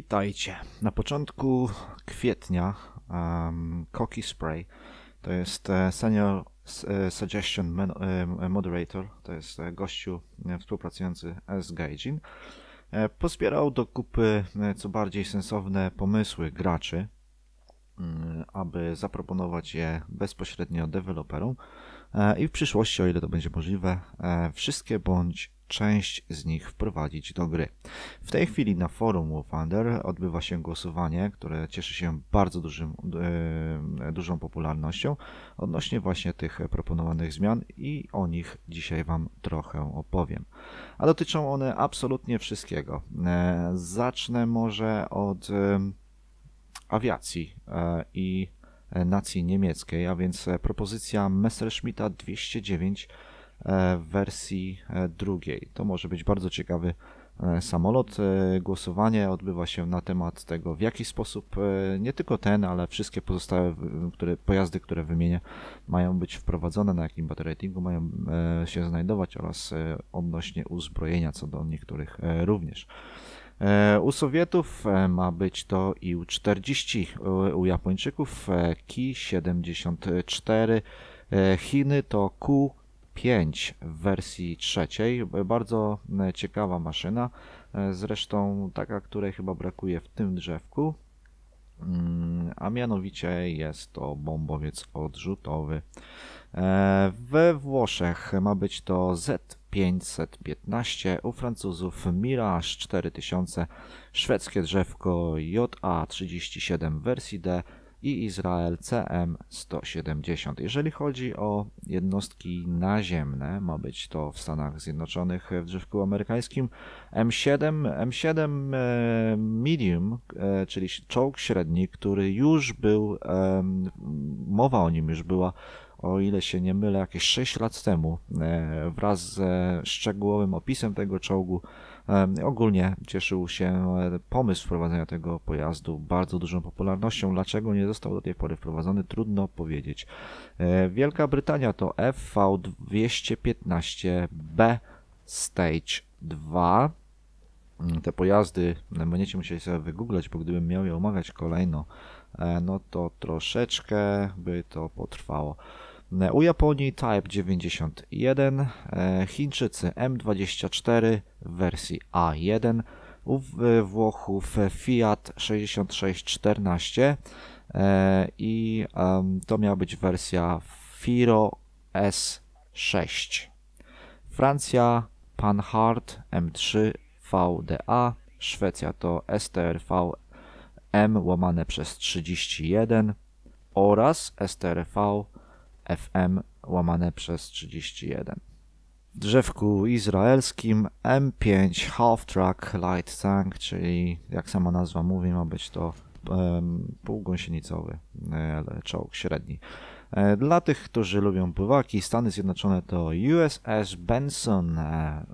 Witajcie. Na początku kwietnia um, Koki Spray to jest e, Senior e, Suggestion e, Moderator, to jest gościu współpracujący z Gaijin, pozbierał do kupy co bardziej sensowne pomysły graczy, mm, aby zaproponować je bezpośrednio deweloperom i w przyszłości, o ile to będzie możliwe, wszystkie bądź część z nich wprowadzić do gry. W tej chwili na forum WoWunder odbywa się głosowanie, które cieszy się bardzo dużym, e, dużą popularnością odnośnie właśnie tych proponowanych zmian i o nich dzisiaj Wam trochę opowiem. A dotyczą one absolutnie wszystkiego. E, zacznę może od e, awiacji i nacji niemieckiej, a więc propozycja Messerschmitta 209 E, w wersji e, drugiej. To może być bardzo ciekawy e, samolot. Głosowanie odbywa się na temat tego, w jaki sposób nie tylko ten, ale wszystkie pozostałe które, pojazdy, które wymienię, mają być wprowadzone, na jakim battery ratingu mają się znajdować oraz odnośnie uzbrojenia, co do niektórych również. U Sowietów ma być to IU-40, u Japończyków Ki-74, Chiny to Ku 5 w wersji trzeciej. Bardzo e, ciekawa maszyna, e, zresztą taka, której chyba brakuje w tym drzewku, mm, a mianowicie jest to bombowiec odrzutowy. E, we Włoszech ma być to Z515, u Francuzów Mirage 4000, szwedzkie drzewko JA37 wersji D i Izrael CM170. Jeżeli chodzi o jednostki naziemne, ma być to w Stanach Zjednoczonych w drzewku amerykańskim, M7, M7 e, Medium, e, czyli czołg średni, który już był, e, mowa o nim już była o ile się nie mylę, jakieś 6 lat temu, e, wraz ze szczegółowym opisem tego czołgu. E, ogólnie cieszył się e, pomysł wprowadzenia tego pojazdu bardzo dużą popularnością. Dlaczego nie został do tej pory wprowadzony, trudno powiedzieć. Wielka Brytania to FV215B Stage 2 te pojazdy będziecie musieli sobie wygooglać, bo gdybym miał je omawiać kolejno, no to troszeczkę by to potrwało. E, u Japonii Type 91, e, Chińczycy M24 w wersji A1, u e, Włochów Fiat 6614 i to miała być wersja Firo S6. Francja Panhard M3 VDA, Szwecja to STRV M łamane przez 31 oraz STRV FM łamane przez 31. W drzewku izraelskim M5 Half Track Light Tank, czyli jak sama nazwa mówi, ma być to um, półgąsienicowy czołg średni. E, dla tych, którzy lubią pływaki, Stany Zjednoczone to USS Benson e,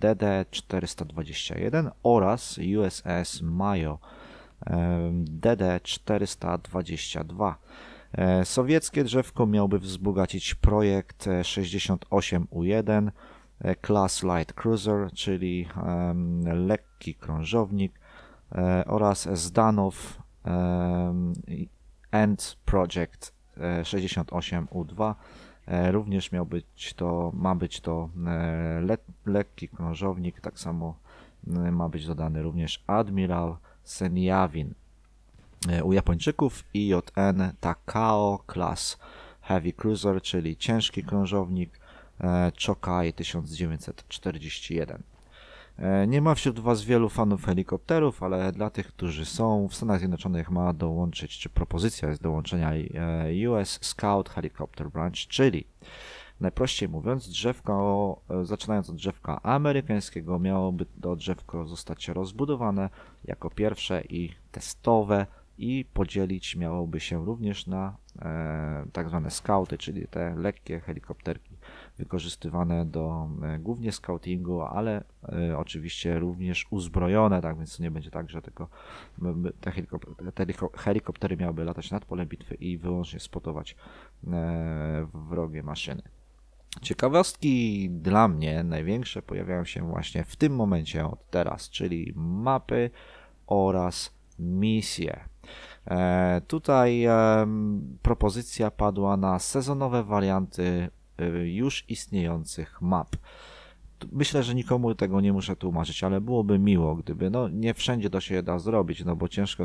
DD-421 oraz USS Mayo DD-422. E, sowieckie drzewko miałby wzbogacić projekt 68U1 e, e, Class Light Cruiser, czyli lekki krążownik oraz Zdanow End Project 68U2. Również miał być to, ma być to le, lekki krążownik, tak samo ma być dodany również Admiral Senjawin. E, u Japończyków i JN Takao Class Heavy Cruiser, czyli ciężki krążownik e, Chokai 1941. E, nie ma wśród Was wielu fanów helikopterów, ale dla tych, którzy są w Stanach Zjednoczonych ma dołączyć, czy propozycja jest dołączenia US Scout Helicopter Branch, czyli najprościej mówiąc drzewko, zaczynając od drzewka amerykańskiego, miałoby to drzewko zostać rozbudowane jako pierwsze i testowe i podzielić miałoby się również na e, tak zwane skauty, czyli te lekkie helikopterki wykorzystywane do e, głównie scoutingu, ale e, oczywiście również uzbrojone, tak więc nie będzie tak, że tylko te, helikoptery, te helikoptery miałyby latać nad polem bitwy i wyłącznie spotować wrogie maszyny. Ciekawostki dla mnie największe pojawiają się właśnie w tym momencie od teraz, czyli mapy oraz misje. E, tutaj propozycja padła na sezonowe warianty y, już istniejących map. Myślę, że nikomu tego nie muszę tłumaczyć, ale byłoby miło, gdyby, no nie wszędzie to się da zrobić, no bo ciężko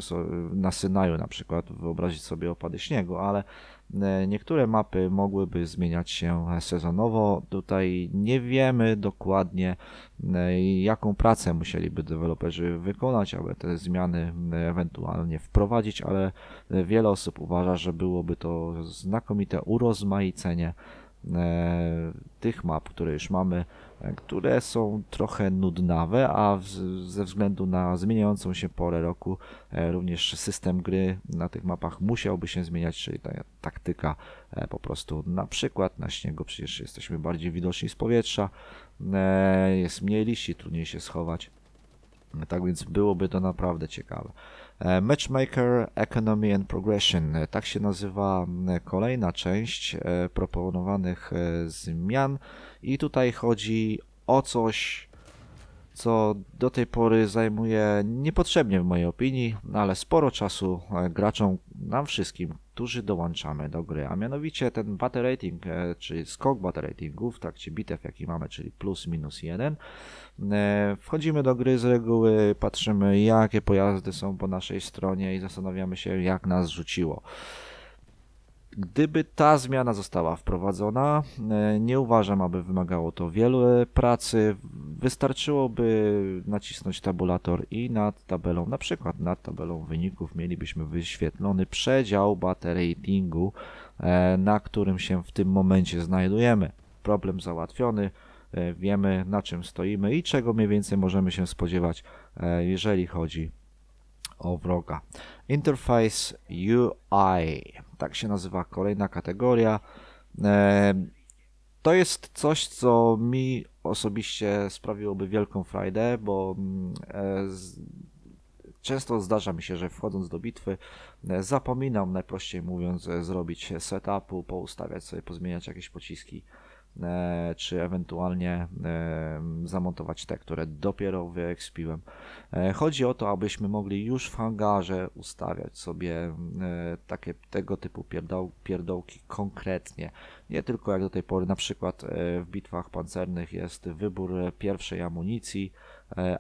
na Synaju na przykład wyobrazić sobie opady śniegu, ale E, niektóre mapy mogłyby zmieniać się sezonowo. Tutaj nie wiemy dokładnie, e, jaką pracę musieliby deweloperzy wykonać, aby te zmiany e, ewentualnie wprowadzić, ale wiele osób uważa, że byłoby to znakomite urozmaicenie tych map, które już mamy które są trochę nudnawe, a ze względu na zmieniającą się porę roku e, również system gry na tych mapach musiałby się zmieniać, czyli ta taktyka e, po prostu na przykład na śniegu przecież jesteśmy bardziej widoczni z powietrza, e, jest mniej liści, trudniej się schować. Tak więc byłoby to naprawdę ciekawe. E, Matchmaker Economy and Progression e, tak się nazywa e, kolejna część proponowanych zmian, i tutaj chodzi o coś, co do tej pory zajmuje niepotrzebnie w mojej opinii, no ale sporo czasu e, graczom, nam wszystkim, którzy dołączamy do gry, a mianowicie ten battle rating, e, czy skok battle ratingu w trakcie bitew jaki mamy, czyli plus minus jeden. E, wchodzimy do gry z reguły, patrzymy jakie pojazdy są po naszej stronie i zastanawiamy się jak nas rzuciło. Gdyby ta zmiana została wprowadzona, e, nie uważam, aby wymagało to wielu e, pracy. Wystarczyłoby nacisnąć tabulator i nad tabelą, na przykład nad tabelą wyników, mielibyśmy wyświetlony przedział ratingu, e, na którym się w tym momencie znajdujemy. Problem załatwiony wiemy na czym stoimy i czego mniej więcej możemy się spodziewać, jeżeli chodzi o wroga. Interface UI tak się nazywa kolejna kategoria. E, to jest coś, co mi osobiście sprawiłoby wielką frajdę, bo mm, e, często zdarza mi się, że wchodząc do bitwy e, zapominam, najprościej mówiąc, zrobić setupu, poustawiać sobie, pozmieniać jakieś pociski E, czy ewentualnie e, zamontować te, które dopiero wyekspiłem. E, chodzi o to, abyśmy mogli już w hangarze ustawiać sobie takie tego typu pierdoł, pierdołki konkretnie. Nie tylko jak do tej pory, na przykład w bitwach pancernych jest wybór pierwszej amunicji,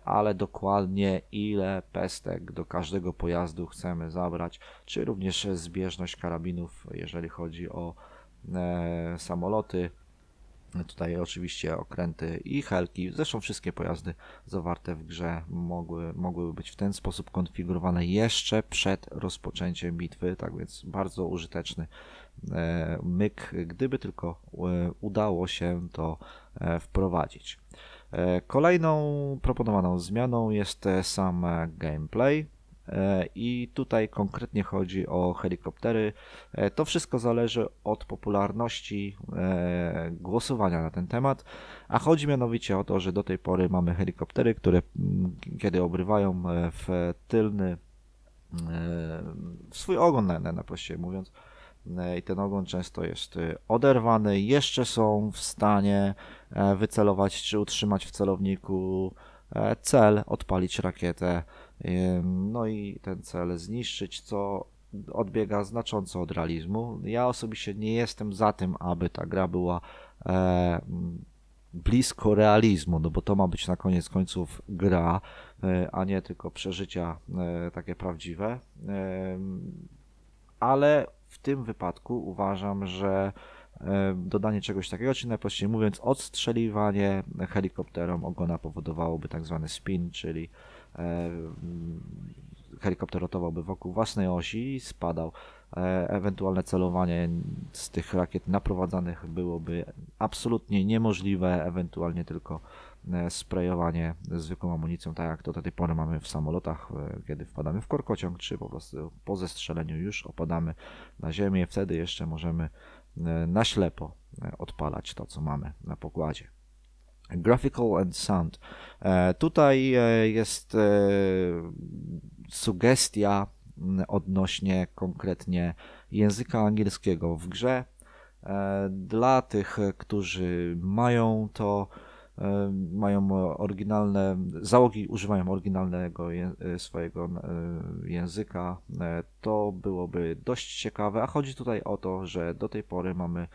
ale dokładnie ile pestek do każdego pojazdu chcemy zabrać, czy również zbieżność karabinów, jeżeli chodzi o samoloty, Tutaj oczywiście okręty i helki, zresztą wszystkie pojazdy zawarte w grze mogły, mogłyby być w ten sposób konfigurowane jeszcze przed rozpoczęciem bitwy, tak więc bardzo użyteczny e, myk, gdyby tylko e, udało się to e, wprowadzić. Kolejną proponowaną zmianą jest sam gameplay. E, I tutaj konkretnie chodzi o helikoptery. E, to wszystko zależy od popularności e, głosowania na ten temat, a chodzi mianowicie o to, że do tej pory mamy helikoptery, które mm, kiedy obrywają w tylny w swój ogon, na, na prościej mówiąc, i ten ogon często jest oderwany, jeszcze są w stanie wycelować czy utrzymać w celowniku cel, odpalić rakietę no i ten cel zniszczyć, co odbiega znacząco od realizmu. Ja osobiście nie jestem za tym, aby ta gra była e, blisko realizmu, no bo to ma być na koniec końców gra, e, a nie tylko przeżycia e, takie prawdziwe. ale w tym wypadku uważam, że e, dodanie czegoś takiego, czy najprościej mówiąc, odstrzeliwanie helikopterom ogona powodowałoby tak zwany spin, czyli E, mm, helikopter rotowałby wokół własnej osi i spadał. E, ewentualne celowanie z tych rakiet naprowadzanych byłoby absolutnie niemożliwe, ewentualnie tylko e, sprajowanie zwykłą amunicją, tak jak to do tej pory mamy w samolotach, kiedy wpadamy w korkociąg, czy po prostu po zestrzeleniu już opadamy na ziemię, wtedy jeszcze możemy na ślepo odpalać to, co mamy na pokładzie. Graphical and Sound. E, tutaj e, jest e, sugestia odnośnie konkretnie języka angielskiego w grze. Dla tych, którzy mają to, mają oryginalne, załogi używają oryginalnego swojego języka, to byłoby dość ciekawe. A chodzi tutaj o to, że do tej pory mamy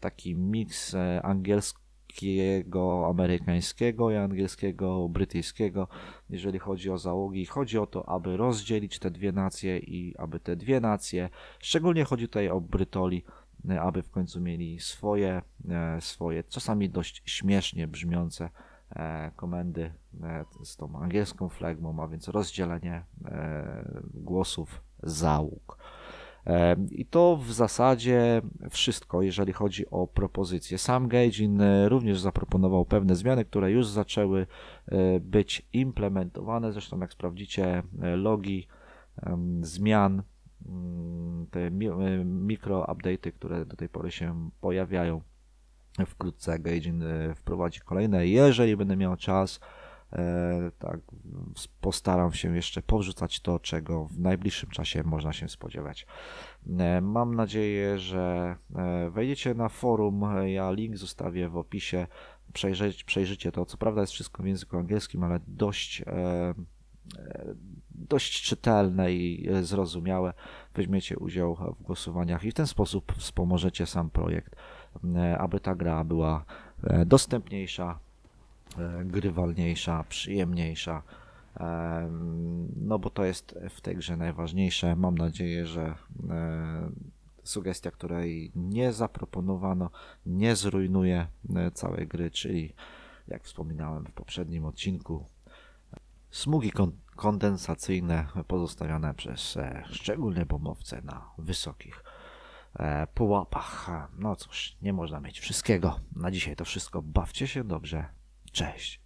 taki miks angielski niemieckiego, amerykańskiego i angielskiego, brytyjskiego, jeżeli chodzi o załogi. Chodzi o to, aby rozdzielić te dwie nacje i aby te dwie nacje, szczególnie chodzi tutaj o Brytoli, e, aby w końcu mieli swoje, e, swoje czasami dość śmiesznie brzmiące e, komendy z tą angielską flegmą, a więc rozdzielenie głosów załóg. I to w zasadzie wszystko, jeżeli chodzi o propozycje. Sam Gaijin e, również zaproponował pewne zmiany, które już zaczęły e, być implementowane. Zresztą, jak sprawdzicie e, logi zmian, mm, te mikro-update'y, które do tej pory się pojawiają, wkrótce Gaijin wprowadzi kolejne. Jeżeli będę miał czas, E, tak, postaram się jeszcze powrzucać to, czego w najbliższym czasie można się spodziewać. E, mam nadzieję, że e, wejdziecie na forum. Ja link zostawię w opisie. Przejrzeć, przejrzycie to. Co prawda jest wszystko w języku angielskim, ale dość dość czytelne i zrozumiałe. Weźmiecie udział w głosowaniach i w ten sposób wspomożecie sam projekt, aby ta gra była dostępniejsza, E, grywalniejsza, przyjemniejsza. No bo to jest w tej grze najważniejsze. Mam nadzieję, że e, sugestia, której nie zaproponowano, nie zrujnuje e, całej gry, czyli jak wspominałem w poprzednim odcinku, smugi kondensacyjne pozostawione przez szczególne bombowce na wysokich pułapach. No cóż, nie można mieć wszystkiego. Na dzisiaj to wszystko. Bawcie się dobrze. Cześć.